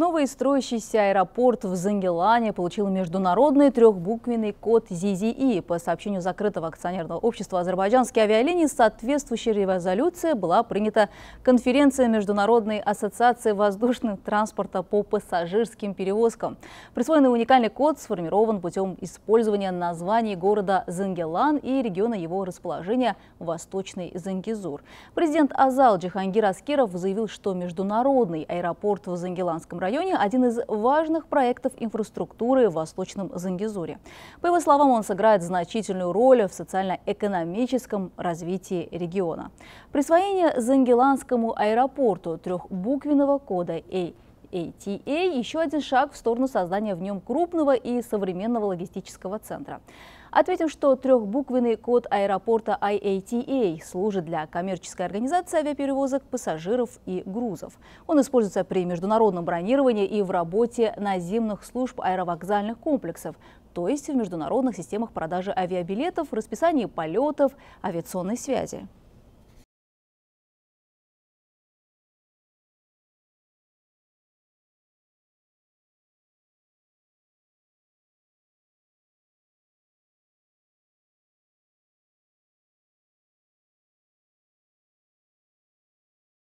Новый строящийся аэропорт в Зангелане получил международный трехбуквенный код ЗИЗИИ. По сообщению закрытого акционерного общества «Азербайджанские авиалинии» соответствующая резолюция была принята конференция Международной ассоциации воздушных транспорта по пассажирским перевозкам. Присвоенный уникальный код сформирован путем использования названий города Зангелан и региона его расположения Восточный Зангизур. Президент Азал Джихангир Аскеров заявил, что международный аэропорт в Зангеланском районе районе один из важных проектов инфраструктуры в Восточном Зангизуре. По его словам, он сыграет значительную роль в социально-экономическом развитии региона. Присвоение Зангеланскому аэропорту трехбуквенного кода «А» ATA – еще один шаг в сторону создания в нем крупного и современного логистического центра. Ответим, что трехбуквенный код аэропорта IATA служит для коммерческой организации авиаперевозок пассажиров и грузов. Он используется при международном бронировании и в работе наземных служб аэровокзальных комплексов, то есть в международных системах продажи авиабилетов, расписании полетов, авиационной связи.